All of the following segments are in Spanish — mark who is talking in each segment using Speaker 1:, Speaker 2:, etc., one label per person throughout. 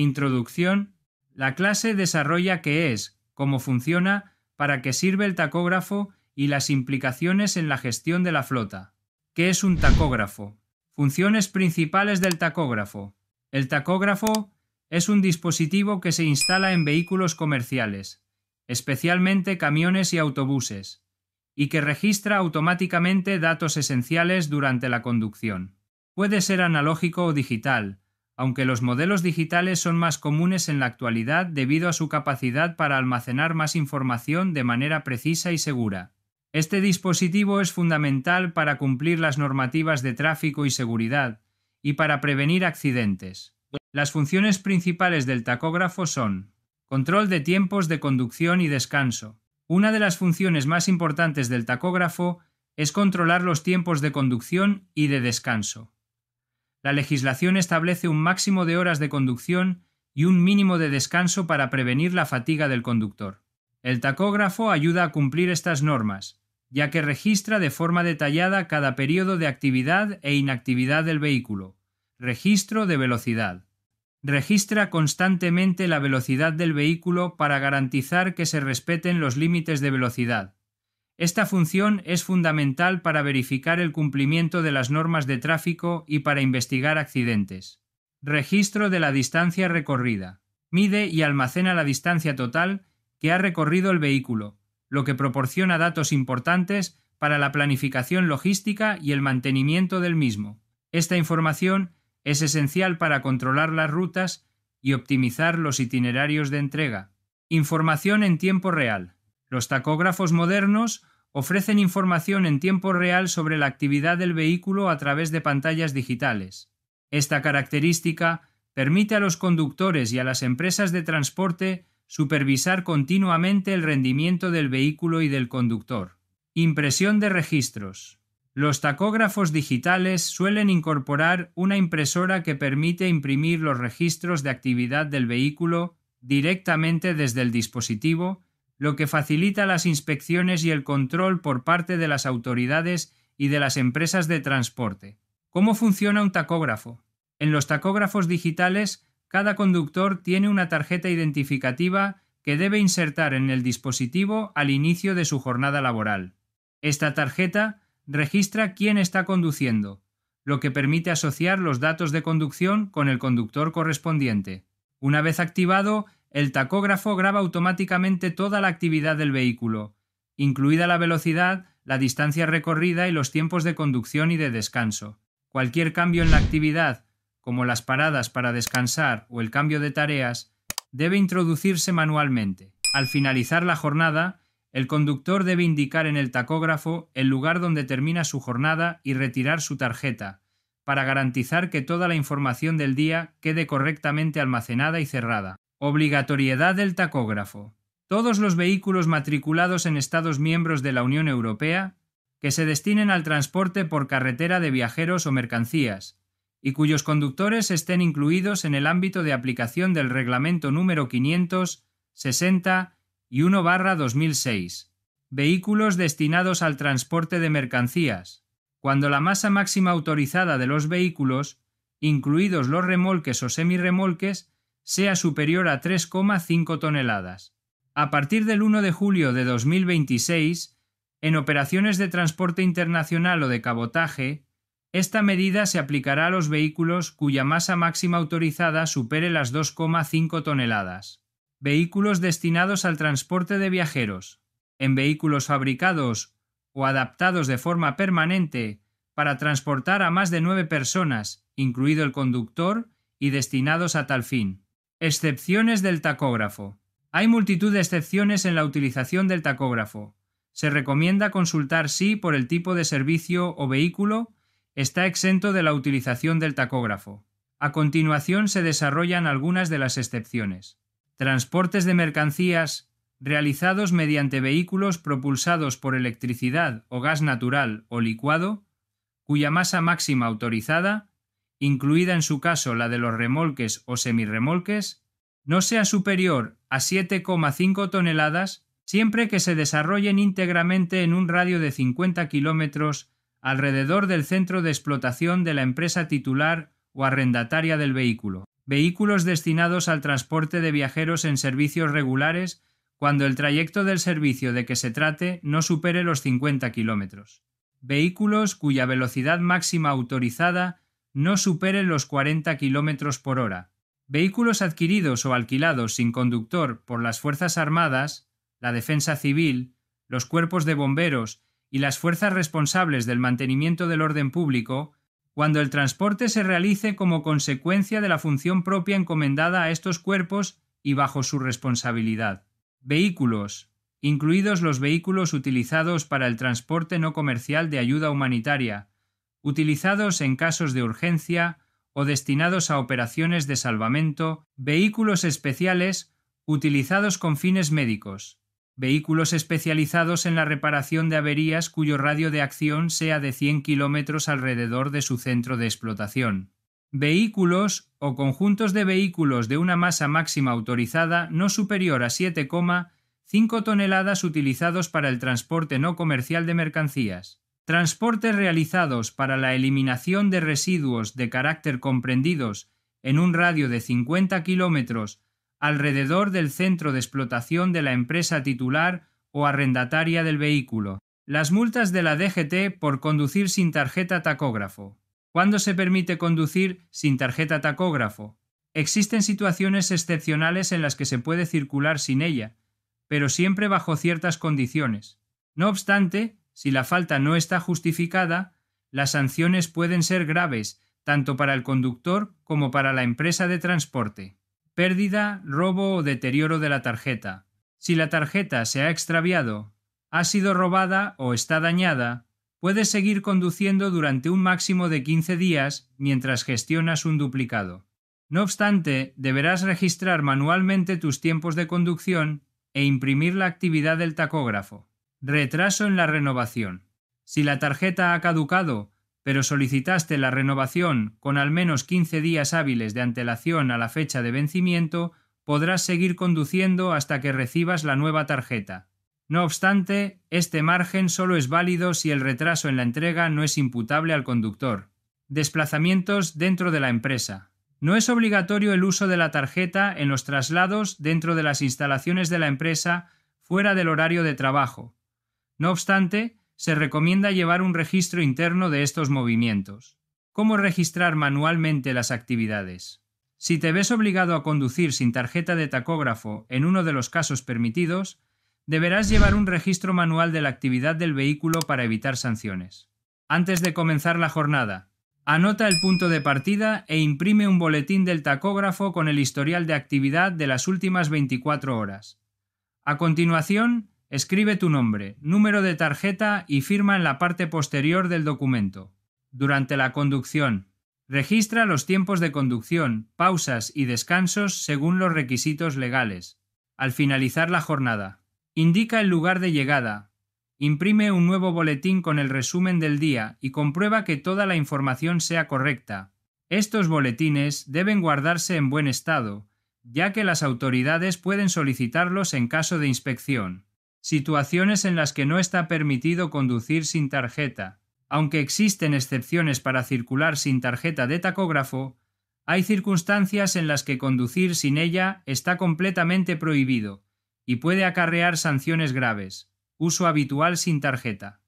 Speaker 1: Introducción. La clase desarrolla qué es, cómo funciona, para qué sirve el tacógrafo y las implicaciones en la gestión de la flota. ¿Qué es un tacógrafo? Funciones principales del tacógrafo. El tacógrafo es un dispositivo que se instala en vehículos comerciales, especialmente camiones y autobuses, y que registra automáticamente datos esenciales durante la conducción. Puede ser analógico o digital, aunque los modelos digitales son más comunes en la actualidad debido a su capacidad para almacenar más información de manera precisa y segura. Este dispositivo es fundamental para cumplir las normativas de tráfico y seguridad, y para prevenir accidentes. Las funciones principales del tacógrafo son control de tiempos de conducción y descanso. Una de las funciones más importantes del tacógrafo es controlar los tiempos de conducción y de descanso. La legislación establece un máximo de horas de conducción y un mínimo de descanso para prevenir la fatiga del conductor. El tacógrafo ayuda a cumplir estas normas, ya que registra de forma detallada cada periodo de actividad e inactividad del vehículo. Registro de velocidad. Registra constantemente la velocidad del vehículo para garantizar que se respeten los límites de velocidad esta función es fundamental para verificar el cumplimiento de las normas de tráfico y para investigar accidentes. Registro de la distancia recorrida. Mide y almacena la distancia total que ha recorrido el vehículo, lo que proporciona datos importantes para la planificación logística y el mantenimiento del mismo. Esta información es esencial para controlar las rutas y optimizar los itinerarios de entrega. Información en tiempo real. Los tacógrafos modernos ofrecen información en tiempo real sobre la actividad del vehículo a través de pantallas digitales. Esta característica permite a los conductores y a las empresas de transporte supervisar continuamente el rendimiento del vehículo y del conductor. Impresión de registros. Los tacógrafos digitales suelen incorporar una impresora que permite imprimir los registros de actividad del vehículo directamente desde el dispositivo lo que facilita las inspecciones y el control por parte de las autoridades y de las empresas de transporte. ¿Cómo funciona un tacógrafo? En los tacógrafos digitales, cada conductor tiene una tarjeta identificativa que debe insertar en el dispositivo al inicio de su jornada laboral. Esta tarjeta registra quién está conduciendo, lo que permite asociar los datos de conducción con el conductor correspondiente. Una vez activado, el tacógrafo graba automáticamente toda la actividad del vehículo, incluida la velocidad, la distancia recorrida y los tiempos de conducción y de descanso. Cualquier cambio en la actividad, como las paradas para descansar o el cambio de tareas, debe introducirse manualmente. Al finalizar la jornada, el conductor debe indicar en el tacógrafo el lugar donde termina su jornada y retirar su tarjeta, para garantizar que toda la información del día quede correctamente almacenada y cerrada. Obligatoriedad del tacógrafo. Todos los vehículos matriculados en Estados miembros de la Unión Europea que se destinen al transporte por carretera de viajeros o mercancías, y cuyos conductores estén incluidos en el ámbito de aplicación del Reglamento número 561 y 1-2006. Vehículos destinados al transporte de mercancías, cuando la masa máxima autorizada de los vehículos, incluidos los remolques o semiremolques, sea superior a 3,5 toneladas. A partir del 1 de julio de 2026, en operaciones de transporte internacional o de cabotaje, esta medida se aplicará a los vehículos cuya masa máxima autorizada supere las 2,5 toneladas. Vehículos destinados al transporte de viajeros. En vehículos fabricados o adaptados de forma permanente para transportar a más de nueve personas, incluido el conductor, y destinados a tal fin. Excepciones del tacógrafo. Hay multitud de excepciones en la utilización del tacógrafo. Se recomienda consultar si, por el tipo de servicio o vehículo, está exento de la utilización del tacógrafo. A continuación se desarrollan algunas de las excepciones. Transportes de mercancías realizados mediante vehículos propulsados por electricidad o gas natural o licuado, cuya masa máxima autorizada incluida en su caso la de los remolques o semirremolques, no sea superior a 7,5 toneladas siempre que se desarrollen íntegramente en un radio de 50 kilómetros alrededor del centro de explotación de la empresa titular o arrendataria del vehículo. Vehículos destinados al transporte de viajeros en servicios regulares cuando el trayecto del servicio de que se trate no supere los 50 kilómetros. Vehículos cuya velocidad máxima autorizada no supere los 40 km por hora. Vehículos adquiridos o alquilados sin conductor por las Fuerzas Armadas, la Defensa Civil, los cuerpos de bomberos y las fuerzas responsables del mantenimiento del orden público, cuando el transporte se realice como consecuencia de la función propia encomendada a estos cuerpos y bajo su responsabilidad. Vehículos, incluidos los vehículos utilizados para el transporte no comercial de ayuda humanitaria, utilizados en casos de urgencia o destinados a operaciones de salvamento, vehículos especiales utilizados con fines médicos, vehículos especializados en la reparación de averías cuyo radio de acción sea de 100 kilómetros alrededor de su centro de explotación. Vehículos o conjuntos de vehículos de una masa máxima autorizada no superior a 7,5 toneladas utilizados para el transporte no comercial de mercancías. Transportes realizados para la eliminación de residuos de carácter comprendidos en un radio de 50 kilómetros alrededor del centro de explotación de la empresa titular o arrendataria del vehículo. Las multas de la DGT por conducir sin tarjeta tacógrafo. ¿Cuándo se permite conducir sin tarjeta tacógrafo? Existen situaciones excepcionales en las que se puede circular sin ella, pero siempre bajo ciertas condiciones. No obstante, si la falta no está justificada, las sanciones pueden ser graves tanto para el conductor como para la empresa de transporte. Pérdida, robo o deterioro de la tarjeta. Si la tarjeta se ha extraviado, ha sido robada o está dañada, puedes seguir conduciendo durante un máximo de 15 días mientras gestionas un duplicado. No obstante, deberás registrar manualmente tus tiempos de conducción e imprimir la actividad del tacógrafo. Retraso en la renovación. Si la tarjeta ha caducado, pero solicitaste la renovación con al menos 15 días hábiles de antelación a la fecha de vencimiento, podrás seguir conduciendo hasta que recibas la nueva tarjeta. No obstante, este margen solo es válido si el retraso en la entrega no es imputable al conductor. Desplazamientos dentro de la empresa. No es obligatorio el uso de la tarjeta en los traslados dentro de las instalaciones de la empresa fuera del horario de trabajo, no obstante, se recomienda llevar un registro interno de estos movimientos. ¿Cómo registrar manualmente las actividades? Si te ves obligado a conducir sin tarjeta de tacógrafo en uno de los casos permitidos, deberás llevar un registro manual de la actividad del vehículo para evitar sanciones. Antes de comenzar la jornada, anota el punto de partida e imprime un boletín del tacógrafo con el historial de actividad de las últimas 24 horas. A continuación, Escribe tu nombre, número de tarjeta y firma en la parte posterior del documento. Durante la conducción, registra los tiempos de conducción, pausas y descansos según los requisitos legales. Al finalizar la jornada, indica el lugar de llegada. Imprime un nuevo boletín con el resumen del día y comprueba que toda la información sea correcta. Estos boletines deben guardarse en buen estado, ya que las autoridades pueden solicitarlos en caso de inspección situaciones en las que no está permitido conducir sin tarjeta. Aunque existen excepciones para circular sin tarjeta de tacógrafo, hay circunstancias en las que conducir sin ella está completamente prohibido y puede acarrear sanciones graves. Uso habitual sin tarjeta.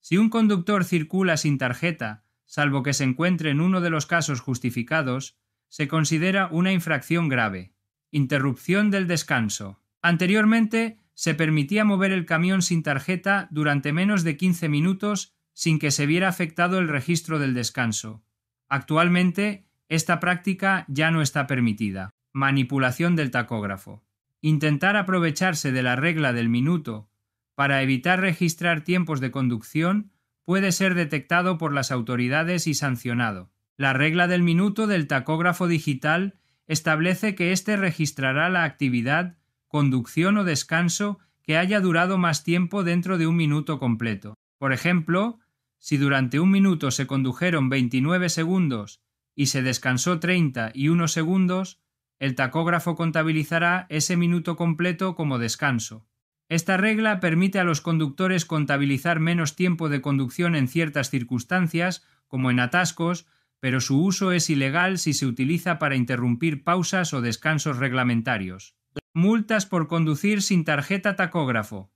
Speaker 1: Si un conductor circula sin tarjeta, salvo que se encuentre en uno de los casos justificados, se considera una infracción grave. Interrupción del descanso. Anteriormente, se permitía mover el camión sin tarjeta durante menos de 15 minutos sin que se viera afectado el registro del descanso. Actualmente, esta práctica ya no está permitida. Manipulación del tacógrafo. Intentar aprovecharse de la regla del minuto para evitar registrar tiempos de conducción puede ser detectado por las autoridades y sancionado. La regla del minuto del tacógrafo digital establece que éste registrará la actividad conducción o descanso que haya durado más tiempo dentro de un minuto completo. Por ejemplo, si durante un minuto se condujeron 29 segundos y se descansó 31 y segundos, el tacógrafo contabilizará ese minuto completo como descanso. Esta regla permite a los conductores contabilizar menos tiempo de conducción en ciertas circunstancias, como en atascos, pero su uso es ilegal si se utiliza para interrumpir pausas o descansos reglamentarios. Multas por conducir sin tarjeta tacógrafo.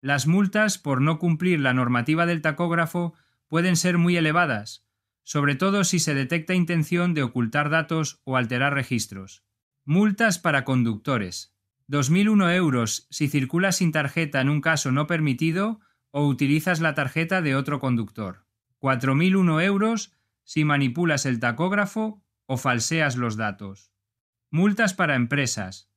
Speaker 1: Las multas por no cumplir la normativa del tacógrafo pueden ser muy elevadas, sobre todo si se detecta intención de ocultar datos o alterar registros. Multas para conductores. 2.001 euros si circulas sin tarjeta en un caso no permitido o utilizas la tarjeta de otro conductor. 4.001 euros si manipulas el tacógrafo o falseas los datos. Multas para empresas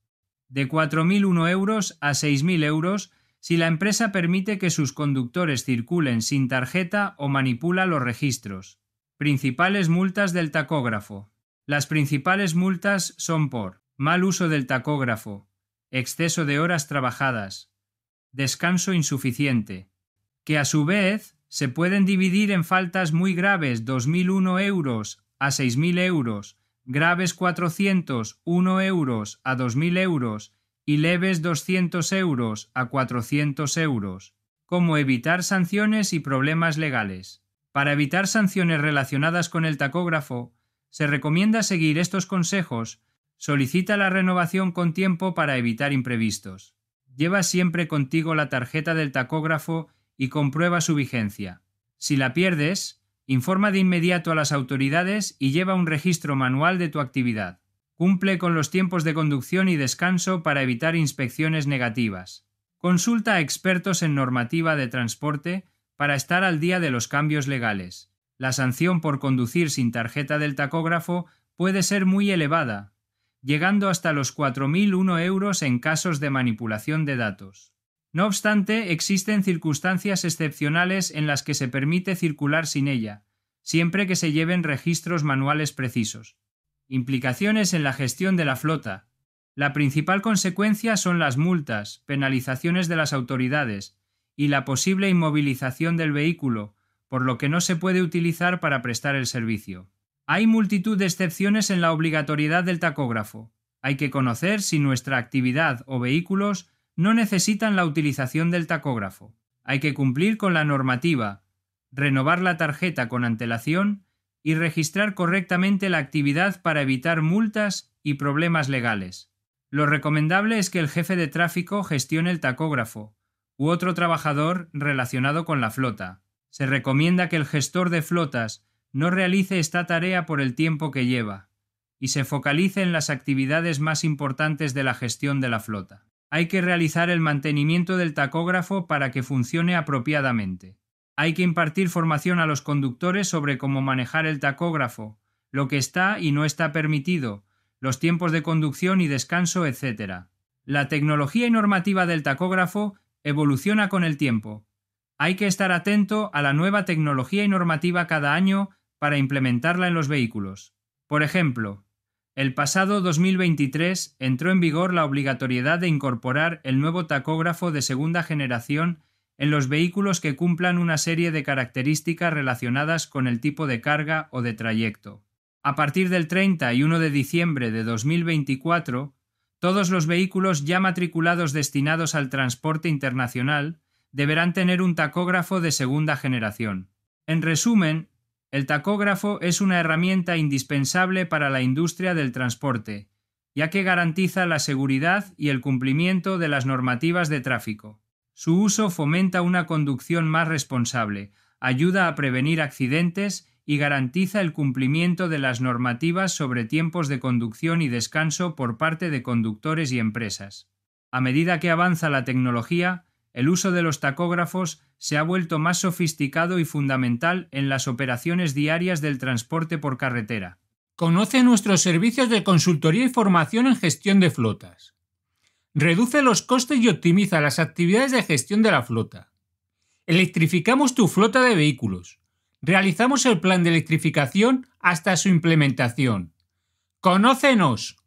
Speaker 1: de 4.001 euros a 6.000 euros si la empresa permite que sus conductores circulen sin tarjeta o manipula los registros. Principales multas del tacógrafo. Las principales multas son por mal uso del tacógrafo, exceso de horas trabajadas, descanso insuficiente, que a su vez se pueden dividir en faltas muy graves 2.001 euros a 6.000 euros graves uno euros a 2.000 euros y leves 200 euros a 400 euros. Cómo evitar sanciones y problemas legales. Para evitar sanciones relacionadas con el tacógrafo, se recomienda seguir estos consejos, solicita la renovación con tiempo para evitar imprevistos. Lleva siempre contigo la tarjeta del tacógrafo y comprueba su vigencia. Si la pierdes, Informa de inmediato a las autoridades y lleva un registro manual de tu actividad. Cumple con los tiempos de conducción y descanso para evitar inspecciones negativas. Consulta a expertos en normativa de transporte para estar al día de los cambios legales. La sanción por conducir sin tarjeta del tacógrafo puede ser muy elevada, llegando hasta los 4.001 euros en casos de manipulación de datos. No obstante, existen circunstancias excepcionales en las que se permite circular sin ella, siempre que se lleven registros manuales precisos. Implicaciones en la gestión de la flota. La principal consecuencia son las multas, penalizaciones de las autoridades y la posible inmovilización del vehículo, por lo que no se puede utilizar para prestar el servicio. Hay multitud de excepciones en la obligatoriedad del tacógrafo. Hay que conocer si nuestra actividad o vehículos no necesitan la utilización del tacógrafo. Hay que cumplir con la normativa, renovar la tarjeta con antelación y registrar correctamente la actividad para evitar multas y problemas legales. Lo recomendable es que el jefe de tráfico gestione el tacógrafo u otro trabajador relacionado con la flota. Se recomienda que el gestor de flotas no realice esta tarea por el tiempo que lleva y se focalice en las actividades más importantes de la gestión de la flota. Hay que realizar el mantenimiento del tacógrafo para que funcione apropiadamente. Hay que impartir formación a los conductores sobre cómo manejar el tacógrafo, lo que está y no está permitido, los tiempos de conducción y descanso, etc. La tecnología y normativa del tacógrafo evoluciona con el tiempo. Hay que estar atento a la nueva tecnología y normativa cada año para implementarla en los vehículos. Por ejemplo, el pasado 2023 entró en vigor la obligatoriedad de incorporar el nuevo tacógrafo de segunda generación en los vehículos que cumplan una serie de características relacionadas con el tipo de carga o de trayecto. A partir del 31 de diciembre de 2024, todos los vehículos ya matriculados destinados al transporte internacional deberán tener un tacógrafo de segunda generación. En resumen, el tacógrafo es una herramienta indispensable para la industria del transporte, ya que garantiza la seguridad y el cumplimiento de las normativas de tráfico. Su uso fomenta una conducción más responsable, ayuda a prevenir accidentes y garantiza el cumplimiento de las normativas sobre tiempos de conducción y descanso por parte de conductores y empresas. A medida que avanza la tecnología, el uso de los tacógrafos se ha vuelto más sofisticado y fundamental en las operaciones diarias del transporte por carretera. Conoce nuestros servicios de consultoría y formación en gestión de flotas. Reduce los costes y optimiza las actividades de gestión de la flota. Electrificamos tu flota de vehículos. Realizamos el plan de electrificación hasta su implementación. ¡Conócenos!